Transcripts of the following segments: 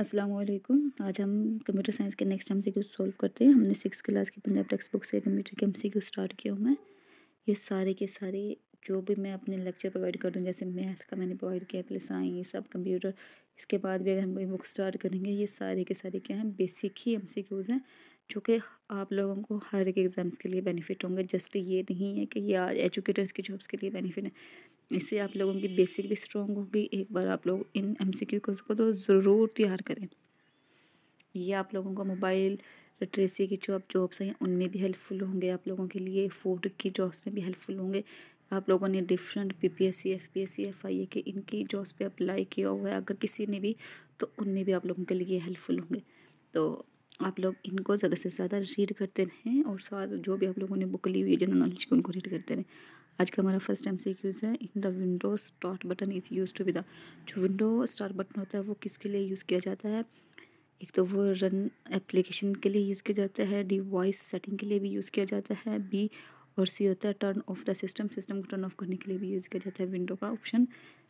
असलम आज हम computer science के नेक्स्ट एम सी सॉल्व करते हैं हमने सिक्स क्लास की पंजाब टेक्स्ट बुक से कंप्यूटर के एम सी क्यू स्टार्ट किया हूँ मैं ये सारे के सारे जो भी मैं अपने लेक्चर प्रोवाइड कर दूँ जैसे मैथ का मैंने प्रोवाइड किया प्लस साइंस अब कंप्यूटर इसके बाद भी अगर हम कोई बुक स्टार्ट करेंगे ये सारे के सारे क्या हैं बेसिक ही एम सी क्यूज़ हैं जो कि आप लोगों को हर एक एग्ज़ाम्स के लिए बेनिफिट होंगे जस्ट ये नहीं है कि ये एजुकेटर्स की जॉब्स के लिए बेनिफिट है इससे आप लोगों की बेसिक भी स्ट्रॉन्ग होगी एक बार आप लोग इन एम सी क्यू को तो ज़रूर तैयार करें ये आप लोगों का मोबाइल लिटरेसी की जो आप जॉब्स हैं उनमें भी हेल्पफुल होंगे आप लोगों के लिए फूड की जॉब्स में भी हेल्पफुल होंगे आप लोगों ने different P P S C F P S C F I A के इनकी जॉब्स पे अप्लाई किया हुआ है अगर किसी ने भी तो उनमें भी आप लोगों के लिए हेल्पफुल होंगे तो आप लोग इनको ज़्यादा से ज़्यादा रीड करते रहें और साथ जो भी आप लोगों ने बुक ली हुई है जनरल नॉलेज की उनको रीड करते रहें आज का हमारा फर्स्ट एम सी क्यूज़ है in the window start button is use to be the जो विंडो स्टार्ट बटन होता है वो किसके लिए यूज़ किया जाता है एक तो वो रन एप्लीकेशन के लिए यूज़ किया जाता है डी वॉइस सेटिंग के लिए भी यूज़ किया जाता है बी और सी होता है turn off the system system को टर्न ऑफ करने के लिए भी यूज़ किया जाता है विंडो का ऑप्शन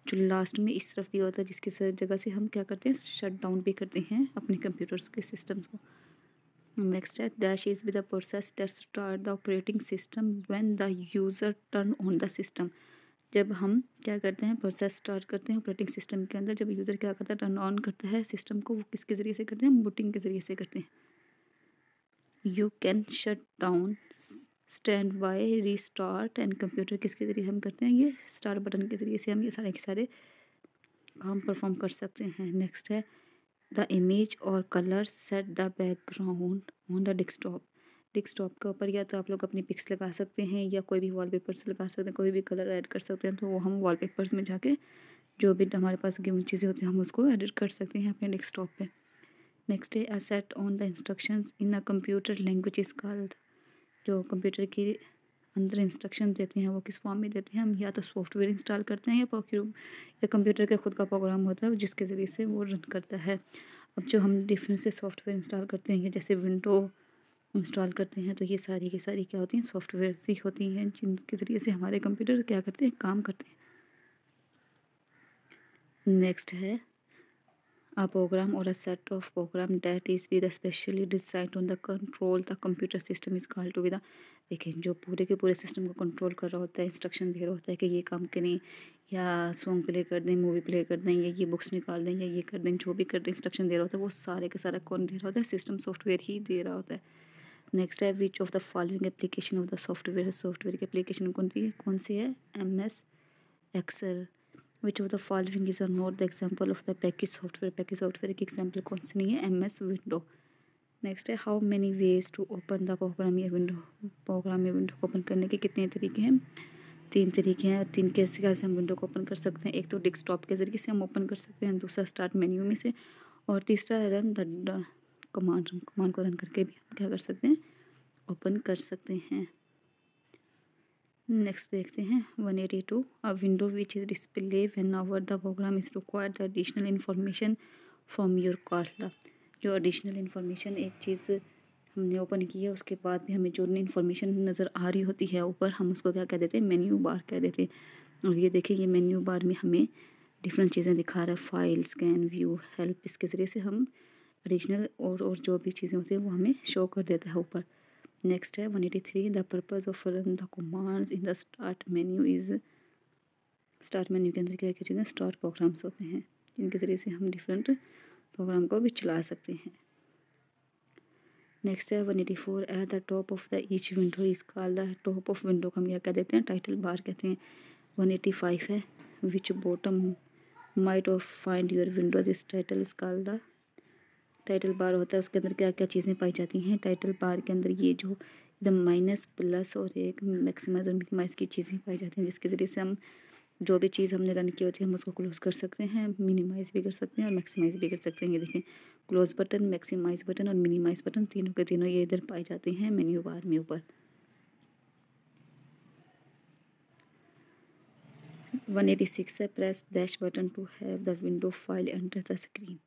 जो लास्ट में इस तरफ दिया होता है जिसकी जगह से हम क्या करते हैं शट डाउन भी करते हैं अपने कंप्यूटर्स के सिस्टम्स को Next step, dash is the process that start the operating system when the user turn on the system. जब हम क्या करते हैं प्रोसेस स्टार्ट करते हैं ऑपरेटिंग सिस्टम के अंदर जब यूज़र क्या करता है टर्न ऑन करता है सिस्टम को वो किसके ज़रिए से करते हैं बूटिंग के ज़रिए से करते हैं you can shut down stand restart and computer किसके ज़रिए हम करते हैं ये स्टार्ट बटन के ज़रिए से हम ये सारे के सारे काम परफॉर्म कर सकते हैं नेक्स्ट है द इमेज और colour set the background on the desktop desktop के ऊपर या तो आप लोग अपनी पिक्स लगा सकते हैं या कोई भी वॉलपेपर्स लगा सकते हैं कोई भी कलर ऐड कर सकते हैं तो वो हम वॉलपेपर्स में जाके जो भी हमारे पास गेम चीज़ें होती हैं हम उसको एडिट कर सकते हैं अपने डेस्कटॉप पे नेक्स्ट है set on the instructions in a computer language is called जो कंप्यूटर की अंदर इंस्ट्रक्शन देते हैं वो किस फॉर्म में देते हैं हम या तो सॉफ्टवेयर इंस्टॉल करते हैं या प्रोक्यूम या कंप्यूटर का खुद का प्रोग्राम होता है जिसके ज़रिए से वो रन करता है अब जो हम डिफरेंट से सॉफ्टवेयर इंस्टॉल करते हैं जैसे विंडो इंस्टॉल करते हैं तो ये सारी की सारी क्या होती हैं सॉफ्टवेयर ही होती हैं जिनके ज़रिए से हमारे कंप्यूटर क्या करते हैं काम करते हैं नेक्स्ट है A program or a set of program that is with a specially designed on the control the computer system is called to be the देखें जो पूरे के पूरे सिस्टम को कंट्रोल कर रहा होता है इंस्ट्रक्शन दे रहा होता है कि ये काम करें या सॉन्ग प्ले कर दें मूवी प्ले कर दें या ये बुक्स निकाल दें या ये कर दें जो भी कर दें इंस्ट्रक्शन दे रहा होता है वो सारे का सारा कौन दे रहा होता है सिस्टम सॉफ्टवेयर ही दे रहा होता है नेक्स्ट है which of the following application of the software software की एप्लीकेशन कौन सी है कौन सी है M S Excel which of the following is or not the example of the package software package software की एग्जाम्पल कौन सी नहीं है एम एस विंडो नेक्स्ट है how many ways to open the program या विंडो प्रोग्राम या window को open करने के कितने तरीके हैं तीन तरीके हैं तीन कैसे कैसे हम विंडो को ओपन कर सकते हैं एक तो डेस्कटॉप के ज़रिए से हम ओपन कर सकते हैं दूसरा स्टार्ट मेन्यू में से और तीसरा रन द कमांड कमांड को रन करके भी हम क्या कर सकते हैं ओपन कर सकते हैं नेक्स्ट देखते हैं one eighty two a window which is display when our the program is require the additional information from your call जो एडिशनल इन्फॉर्मेशन एक चीज़ हमने ओपन की है उसके बाद भी हमें जो इन्फॉर्मेशन नज़र आ रही होती है ऊपर हम उसको क्या कह देते हैं मेन्यू बार कह देते हैं और ये देखें ये मेन्यू बार में हमें डिफरेंट चीज़ें दिखा रहा है फाइल स्कैन व्यू हेल्प इसके ज़रिए से हम एडिशनल और और जो भी चीज़ें होती हैं वो हमें शो कर देता है ऊपर नेक्स्ट है 183 the purpose of film the commands in the start menu is start menu के अंदर क्या क्या चीज़ें स्टार्ट प्रोग्राम्स होते हैं जिनके ज़रिए से हम डिफरेंट प्रोग्राम को भी चला सकते हैं नेक्स्ट है one eighty four at the top of the each window is call the top of window को हम क्या कह देते हैं टाइटल बार कहते हैं वन एटी फाइव है which bottom might of find your windows is title is call the title bar होता है उसके अंदर क्या क्या चीज़ें पाई जाती हैं टाइटल बार के अंदर ये जो एकदम माइनस प्लस और एक मैक्सिमाइज और मिनिमाइज की चीज़ें पाई जाती हैं जिसके ज़रिए से हम जो भी चीज़ हमने रन की होती है हम उसको क्लोज़ कर सकते हैं मिनिमाइज़ भी कर सकते हैं और मैक्सिमाइज़ भी कर सकते हैं ये देखें क्लोज़ बटन मैक्सिमाइज़ बटन और मिनिमाइज़ बटन तीनों के तीनों ये इधर पाए जाते हैं मेन्यू बार में ऊपर वन एटी सिक्स है press dash button to have the window file enter the screen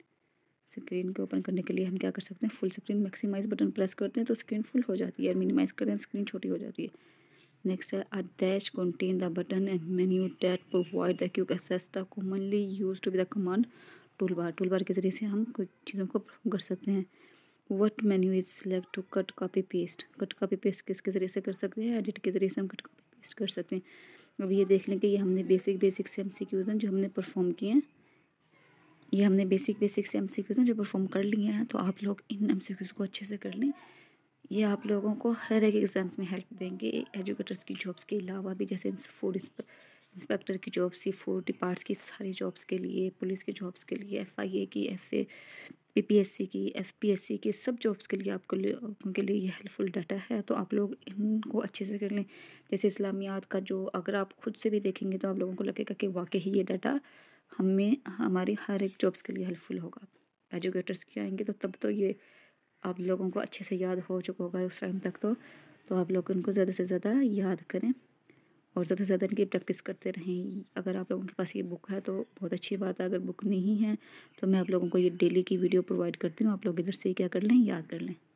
screen को ओपन करने के लिए हम क्या कर सकते हैं full screen maximize button press करते हैं तो स्क्रीन फुल हो जाती है और मिनिमाइज करते हैं स्क्रीन छोटी हो जाती है नेक्स्ट है a dash contain the button and menu that provide the quick access the commonly use to be the command tool bar tool bar के ज़रिए से हम कुछ चीज़ों को कर सकते हैं what menu is select to cut copy paste cut copy paste किसके ज़रिए से कर सकते हैं एडिट के ज़रिए से हम कट कॉपी पेस्ट कर सकते हैं अब ये देख लें कि ये हमने बेसिक बेसिक से एम सी क्यूज़ हैं जो हमने परफॉर्म किए हैं ये हमने बेसिक बेसिक से एम सी क्यूज़ जो परफॉर्म कर लिए हैं तो आप लोग इन एम सी क्यूज़ को अच्छे से कर लें ये आप लोगों को हर एक एग्ज़ाम्स में हेल्प देंगे एजुकेटर्स की जॉब्स के अलावा भी जैसे फूड इंस्पेक्टर की जॉब्स की फूड डिपार्ट्स की सारी जॉब्स के लिए पुलिस की जॉब्स के लिए एफ आई ए की F A P P S C की एफ पी एस सी की सब जॉब्स के लिए आपको लोगों के लिए ये हेल्पफुल डाटा है तो आप लोग इनको अच्छे से कर लें जैसे इस्लामियात का जो अगर आप खुद से भी देखेंगे तो आप लोगों को लगेगा कि वाकई ही ये डाटा हमें हमारी हर एक जॉब्स के लिए हेल्पफुल होगा एजुकेटर्स के आएंगे तो तब तो ये आप लोगों को अच्छे से याद हो चुका होगा उस टाइम तक तो तो आप लोग इनको ज़्यादा से ज़्यादा याद करें और ज़्यादा से ज़्यादा इनकी प्रैक्टिस करते रहें अगर आप लोगों के पास ये बुक है तो बहुत अच्छी बात है अगर बुक नहीं है तो मैं आप लोगों को ये डेली की वीडियो प्रोवाइड करती हूँ आप लोग इधर से क्या कर लें याद कर लें